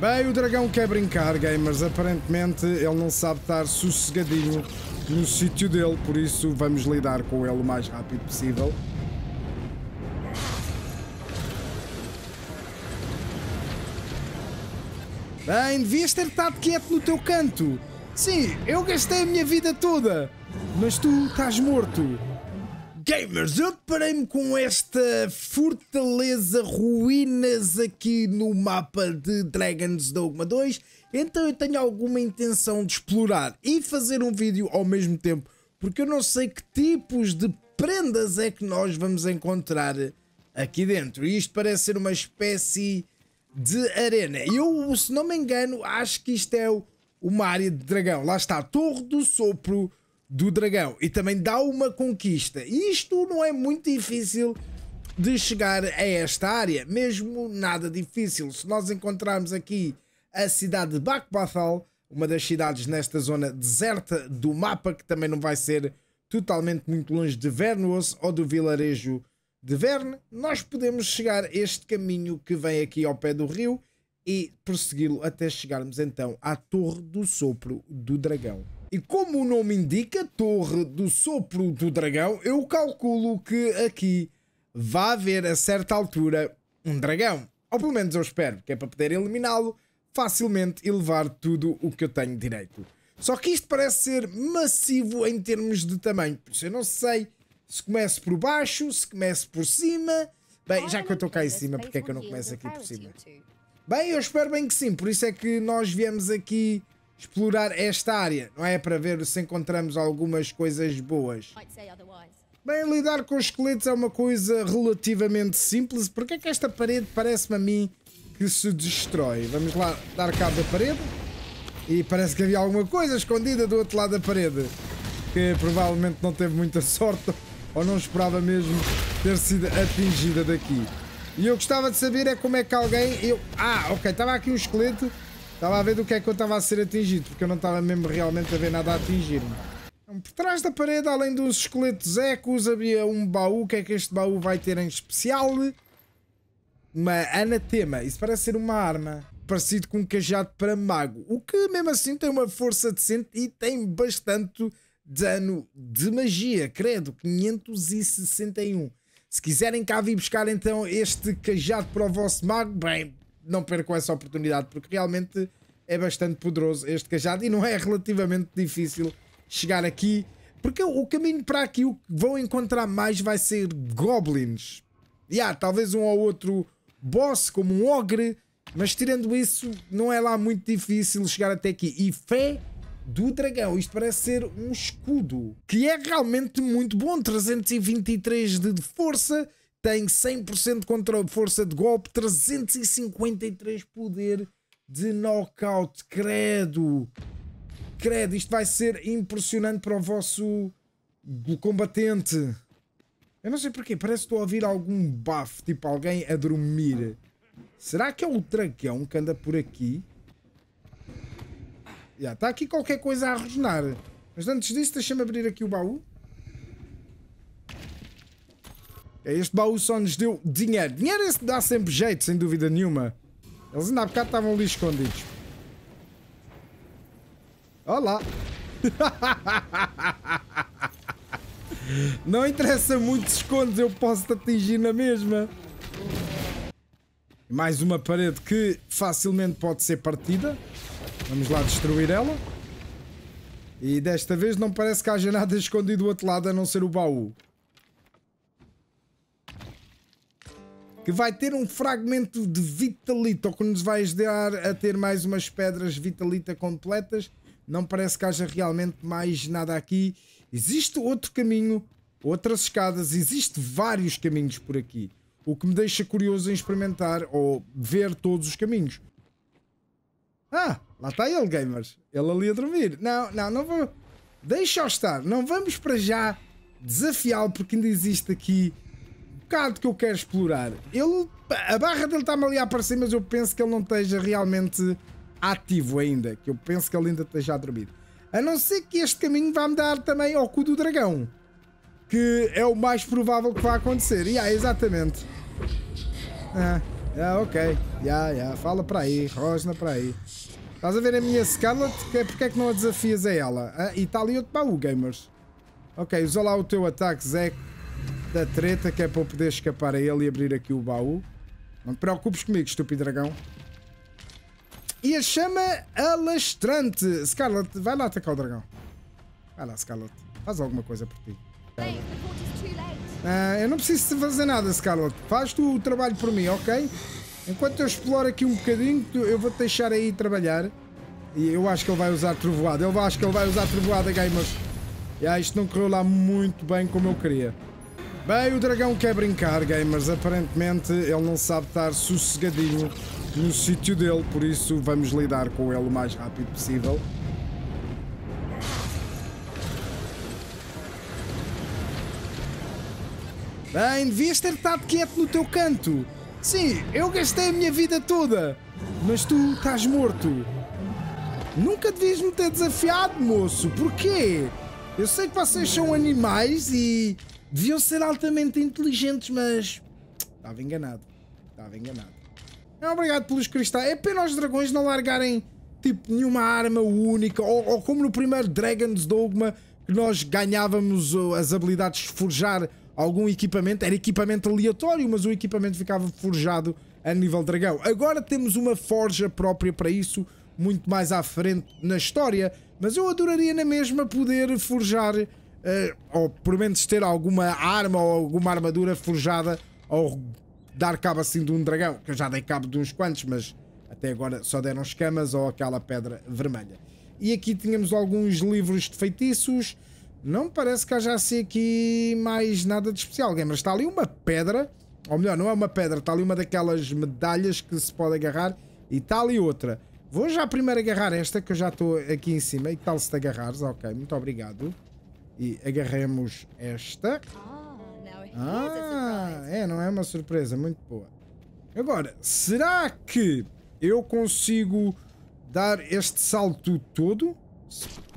Bem, o dragão quer brincar, gamers. Aparentemente ele não sabe estar sossegadinho no sítio dele, por isso vamos lidar com ele o mais rápido possível. Bem, devias ter estado quieto no teu canto. Sim, eu gastei a minha vida toda, mas tu estás morto. Gamers, eu deparei-me com esta fortaleza ruínas aqui no mapa de Dragon's Dogma 2, então eu tenho alguma intenção de explorar e fazer um vídeo ao mesmo tempo, porque eu não sei que tipos de prendas é que nós vamos encontrar aqui dentro. E isto parece ser uma espécie de arena. Eu, se não me engano, acho que isto é uma área de dragão. Lá está, a Torre do Sopro do dragão e também dá uma conquista. Isto não é muito difícil de chegar a esta área, mesmo nada difícil. Se nós encontrarmos aqui a cidade de Bakbathal, uma das cidades nesta zona deserta do mapa, que também não vai ser totalmente muito longe de Vernos ou do vilarejo de Verne, nós podemos chegar este caminho que vem aqui ao pé do rio e persegui-lo até chegarmos então à Torre do Sopro do Dragão. E como o nome indica, Torre do Sopro do Dragão, eu calculo que aqui vai haver a certa altura um dragão. Ou pelo menos eu espero, que é para poder eliminá-lo facilmente e levar tudo o que eu tenho direito. Só que isto parece ser massivo em termos de tamanho, por isso eu não sei se começo por baixo, se começo por cima. Bem, já que eu estou cá em cima, porque é que eu não começo é, aqui por cima? Bem, eu espero bem que sim, por isso é que nós viemos aqui explorar esta área, não é? Para ver se encontramos algumas coisas boas. Bem, lidar com esqueletos é uma coisa relativamente simples. Porque é que esta parede parece-me a mim que se destrói? Vamos lá dar cabo da parede. E parece que havia alguma coisa escondida do outro lado da parede. Que provavelmente não teve muita sorte ou não esperava mesmo ter sido atingida daqui. E eu gostava de saber é como é que alguém... Eu... Ah, ok, estava aqui um esqueleto. Estava a ver do que é que eu estava a ser atingido, porque eu não estava mesmo realmente a ver nada a atingir-me. Então, por trás da parede, além dos esqueletos ecos, havia um baú. O que é que este baú vai ter em especial? Uma anatema. Isso parece ser uma arma. Parecido com um cajado para mago. O que, mesmo assim, tem uma força decente e tem bastante dano de magia. Credo, 561. Se quiserem cá vir buscar então este cajado para o vosso mago, bem, não percam essa oportunidade, porque realmente é bastante poderoso este cajado e não é relativamente difícil chegar aqui, porque o caminho para aqui o que vão encontrar mais vai ser goblins. E há talvez um ou outro boss, como um ogre, mas tirando isso, não é lá muito difícil chegar até aqui. E fé do dragão. Isto parece ser um escudo, que é realmente muito bom. 323 de força, tem 100% contra força de golpe, 353 poder de knockout. Credo! Credo, isto vai ser impressionante para o vosso combatente. Eu não sei porquê, parece que estou a ouvir algum bafo, tipo alguém a dormir. Será que é o dragão que anda por aqui? Já, está aqui qualquer coisa a rosnar. Mas antes disso, deixa-me abrir aqui o baú. É, este baú só nos deu dinheiro. Dinheiro esse dá sempre jeito, sem dúvida nenhuma. Eles ainda há bocado estavam ali escondidos. Olá! Não interessa muito se escondes, eu posso te atingir na mesma. Mais uma parede que facilmente pode ser partida. Vamos lá destruir ela. E desta vez não parece que haja nada escondido do outro lado a não ser o baú. Que vai ter um fragmento de vitalita, o que nos vai ajudar a ter mais umas pedras vitalita completas. Não parece que haja realmente mais nada aqui. Existe outro caminho, outras escadas, existe vários caminhos por aqui. O que me deixa curioso em experimentar ou ver todos os caminhos. Ah! Lá está ele, gamers. Ele ali a dormir. Não, não, não vou. Deixa-o estar. Não vamos para já desafiá-lo, porque ainda existe aqui um bocado que eu quero explorar. Ele. A barra dele está-me ali a aparecer, mas eu penso que ele não esteja realmente ativo ainda. Que eu penso que ele ainda esteja a dormir. A não ser que este caminho vá-me dar também ao cu do dragão. Que é o mais provável que vá acontecer. E yeah, exatamente. Ah, yeah, ok. Já, yeah, Yeah. Fala para aí. Rosna para aí. Estás a ver a minha Scarlet? É, porque é que não a desafias a ela? Ah, e está ali outro baú, gamers. Ok, usa lá o teu ataque, Zé, da treta, que é para eu poder escapar a ele e abrir aqui o baú. Não te preocupes comigo, estúpido dragão. E a chama alastrante. Scarlet, vai lá atacar o dragão. Vai lá, Scarlet. Faz alguma coisa por ti. Ah, eu não preciso fazer nada, Scarlet. Faz tu o trabalho por mim, ok? Enquanto eu exploro aqui um bocadinho, eu vou deixar aí trabalhar. E eu acho que ele vai usar trovoada. Eu acho que ele vai usar trovoada, gamers. Yeah, isto não correu lá muito bem como eu queria. Bem, o dragão quer brincar, gamers. Aparentemente ele não sabe estar sossegadinho no sítio dele, por isso vamos lidar com ele o mais rápido possível. Bem, devias ter estado quieto no teu canto. Sim, eu gastei a minha vida toda, mas tu estás morto. Nunca devias me ter desafiado, moço. Porquê? Eu sei que vocês são animais e deviam ser altamente inteligentes, mas estava enganado. Estava enganado. É obrigado pelos cristais. É pena os dragões não largarem tipo nenhuma arma única ou, ou como no primeiro Dragon's Dogma que nós ganhávamos as habilidades de forjar algum equipamento, era equipamento aleatório, mas o equipamento ficava forjado a nível dragão. Agora temos uma forja própria para isso, muito mais à frente na história, mas eu adoraria na mesma poder forjar, uh, ou pelo menos ter alguma arma ou alguma armadura forjada, ou dar cabo assim de um dragão, que eu já dei cabo de uns quantos, mas até agora só deram escamas ou aquela pedra vermelha. E aqui tínhamos alguns livros de feitiços, não me parece que haja assim aqui mais nada de especial, gamers. Está ali uma pedra, ou melhor, não é uma pedra, está ali uma daquelas medalhas que se pode agarrar e está ali outra. Vou já primeiro agarrar esta, que eu já estou aqui em cima. E tal se te agarrares? Ok, muito obrigado. E agarremos esta. Ah, é, ah é, não é uma surpresa. Muito boa. Agora, será que eu consigo dar este salto todo?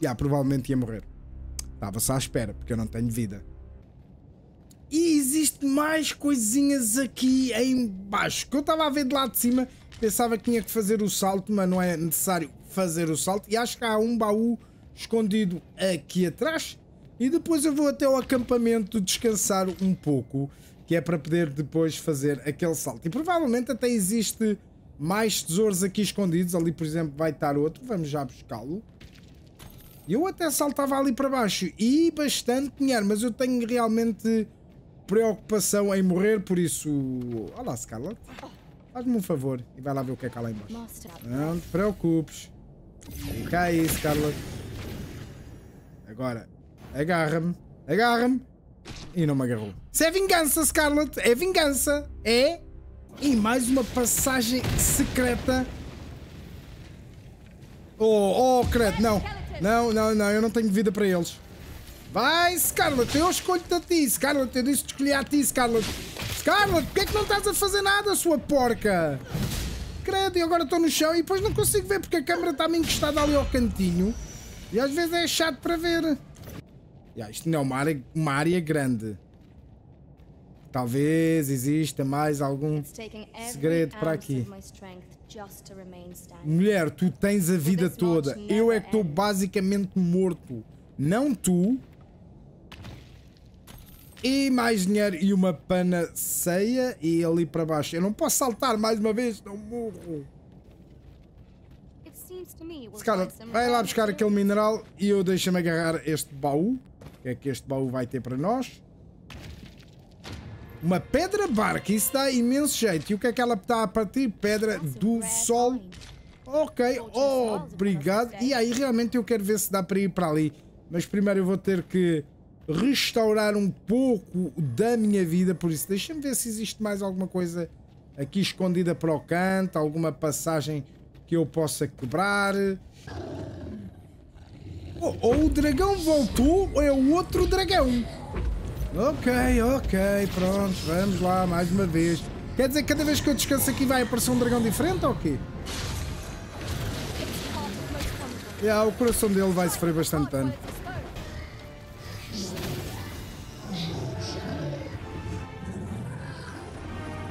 Já, provavelmente ia morrer estava só à espera, porque eu não tenho vida. E existe mais coisinhas aqui em baixo, que eu estava a ver de lá de cima, pensava que tinha que fazer o salto, mas não é necessário fazer o salto. E acho que há um baú escondido aqui atrás. E depois eu vou até o acampamento descansar um pouco, que é para poder depois fazer aquele salto. E provavelmente até existe mais tesouros aqui escondidos. Ali, por exemplo, vai estar outro. Vamos já buscá-lo. Eu até saltava ali para baixo e bastante dinheiro, mas eu tenho realmente preocupação em morrer, por isso... Olha lá, Scarlett. Faz-me um favor e vai lá ver o que é que há lá embaixo. Não te preocupes. cai aí, Scarlett. Agora, agarra-me, agarra-me. E não me agarrou. Isso é vingança, Scarlett. É vingança. É. E mais uma passagem secreta. Oh, oh, credo, não. Não, não, não, eu não tenho vida para eles. Vai, Scarlet, eu escolho-te a ti, Scarlet, eu disse-te escolher a ti, Scarlet. Scarlet, porquê é que não estás a fazer nada, sua porca? Credo, e agora estou no chão e depois não consigo ver porque a câmera está-me encostada ali ao cantinho. E às vezes é chato para ver. Yeah, isto não é uma área, uma área grande. Talvez exista mais algum segredo para aqui. Mulher, tu tens a vida toda. Eu é que estou basicamente morto. Não tu. E mais dinheiro e uma pana ceia. E ali para baixo. Eu não posso saltar mais uma vez, não morro. Se cara, vai lá buscar aquele mineral e eu deixo-me agarrar este baú. O que é que este baú vai ter para nós? Uma pedra barca, isso dá imenso jeito. E o que é que ela está a partir? Pedra do é? sol. Ok, oh, obrigado. E aí realmente eu quero ver se dá para ir para ali. Mas primeiro eu vou ter que restaurar um pouco da minha vida. Por isso, deixa-me ver se existe mais alguma coisa aqui escondida para o canto. Alguma passagem que eu possa quebrar. Ou oh, oh, o dragão voltou ou é o outro dragão. Ok, ok, pronto, vamos lá, mais uma vez. Quer dizer, cada vez que eu descanso aqui vai aparecer um dragão diferente ou quê? Yeah, o coração dele vai sofrer bastante dano.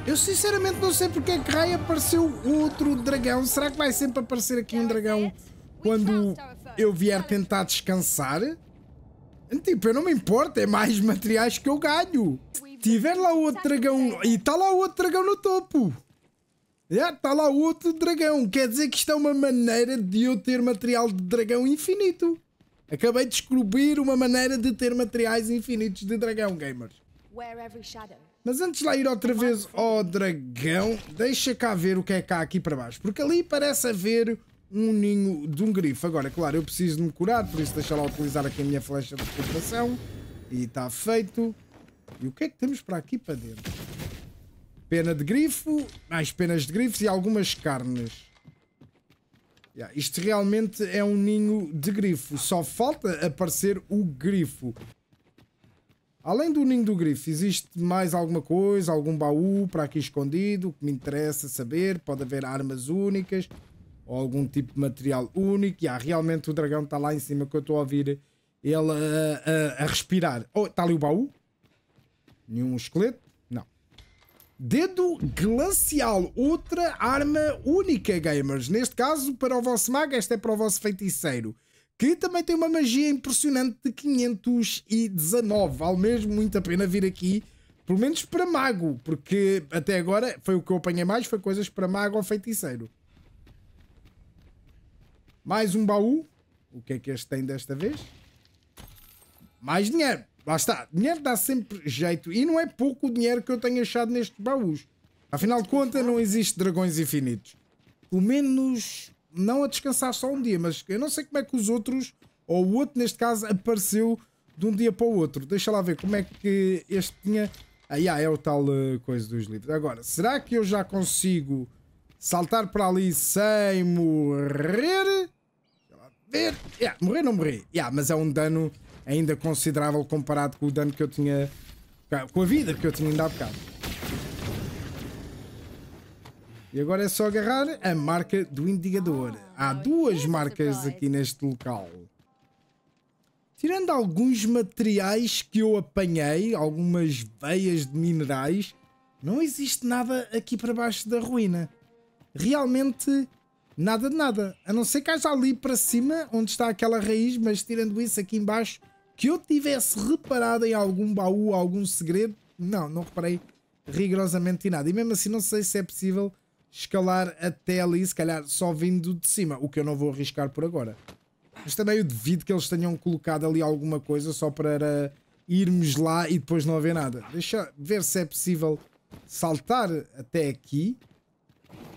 Eu sinceramente não sei porque é que Rai apareceu outro dragão. Será que vai sempre aparecer aqui um dragão quando eu vier tentar descansar? Tipo, eu não me importo, é mais materiais que eu ganho. Se tiver lá o outro dragão... E está lá o outro dragão no topo. Já, é, está lá o outro dragão. Quer dizer que isto é uma maneira de eu ter material de dragão infinito. Acabei de descobrir uma maneira de ter materiais infinitos de dragão, gamers. Mas antes de lá ir outra vez ao dragão, deixa cá ver o que é cá aqui para baixo. Porque ali parece haver um ninho de um grifo. Agora, claro, eu preciso de me curar, por isso deixa lá utilizar aqui a minha flecha de recuperação. E está feito. E o que é que temos para aqui para dentro? Pena de grifo, mais penas de grifos e algumas carnes. Yeah, isto realmente é um ninho de grifo. Só falta aparecer o grifo. Além do ninho do grifo, existe mais alguma coisa? Algum baú para aqui escondido? que me interessa saber? Pode haver armas únicas ou algum tipo de material único. E há, realmente o dragão está lá em cima que eu estou a ouvir ele a, a respirar. Oh, está ali o baú? Nenhum esqueleto? Não. Dedo glacial, outra arma única, gamers. Neste caso, para o vosso mago, esta é para o vosso feiticeiro. Que também tem uma magia impressionante de 519. Vale mesmo muito a pena vir aqui pelo menos para mago, porque até agora foi o que eu apanhei mais, foi coisas para mago ou feiticeiro. Mais um baú. O que é que este tem desta vez? Mais dinheiro. Lá está. Dinheiro dá sempre jeito. E não é pouco o dinheiro que eu tenho achado nestes baús. Afinal de contas, não existe dragões infinitos. Pelo menos não a descansar só um dia, mas eu não sei como é que os outros, ou o outro neste caso, apareceu de um dia para o outro. Deixa lá ver como é que este tinha. Aí ah, yeah, é o tal uh, coisa dos livros. Agora, será que eu já consigo saltar para ali sem morrer? ver. Yeah, morrer não morri. Yeah, mas é um dano ainda considerável comparado com o dano que eu tinha. com a vida que eu tinha ainda há bocado. E agora é só agarrar a marca do indicador. Há ah, duas é marcas aqui neste local. Tirando alguns materiais que eu apanhei, algumas veias de minerais, não existe nada aqui para baixo da ruína. Realmente Nada de nada. A não ser que haja ali para cima, onde está aquela raiz, mas tirando isso aqui embaixo, que eu tivesse reparado em algum baú, algum segredo, não, não reparei rigorosamente em nada. E mesmo assim não sei se é possível escalar até ali, se calhar só vindo de cima, o que eu não vou arriscar por agora. Mas também eu devido que eles tenham colocado ali alguma coisa só para irmos lá e depois não haver nada. Deixa ver se é possível saltar até aqui.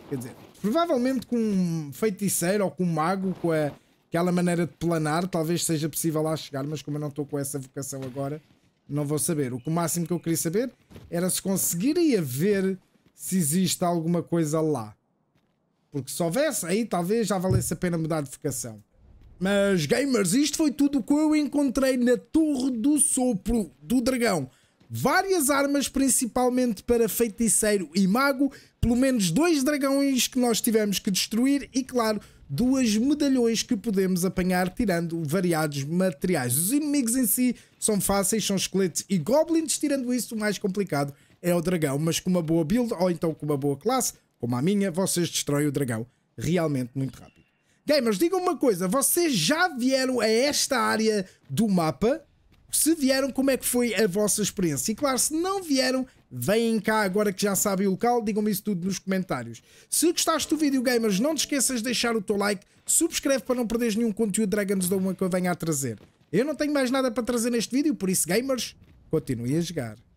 Quer dizer, Provavelmente com um feiticeiro ou com um mago, com a, aquela maneira de planar, talvez seja possível lá chegar, mas como eu não estou com essa vocação agora, não vou saber. O, máximo que eu queria saber era se conseguiria ver se existe alguma coisa lá. Porque se houvesse, aí talvez já valesse a pena mudar de vocação. Mas, gamers, isto foi tudo o que eu encontrei na Torre do Sopro do Dragão várias armas, principalmente para feiticeiro e mago, pelo menos dois dragões que nós tivemos que destruir e, claro, duas medalhões que podemos apanhar tirando variados materiais. Os inimigos em si são fáceis, são esqueletos e goblins, tirando isso, o mais complicado é o dragão, mas com uma boa build ou então com uma boa classe, como a minha, vocês destroem o dragão realmente muito rápido. Gamers, digam uma coisa, vocês já vieram a esta área do mapa? se vieram, como é que foi a vossa experiência? E claro, se não vieram, vêm cá agora que já sabem o local, digam-me isso tudo nos comentários. Se gostaste do vídeo, gamers, não te esqueças de deixar o teu like, subscreve para não perderes nenhum conteúdo Dragons Dogma que eu venha a trazer. Eu não tenho mais nada para trazer neste vídeo, por isso, gamers, continuem a jogar.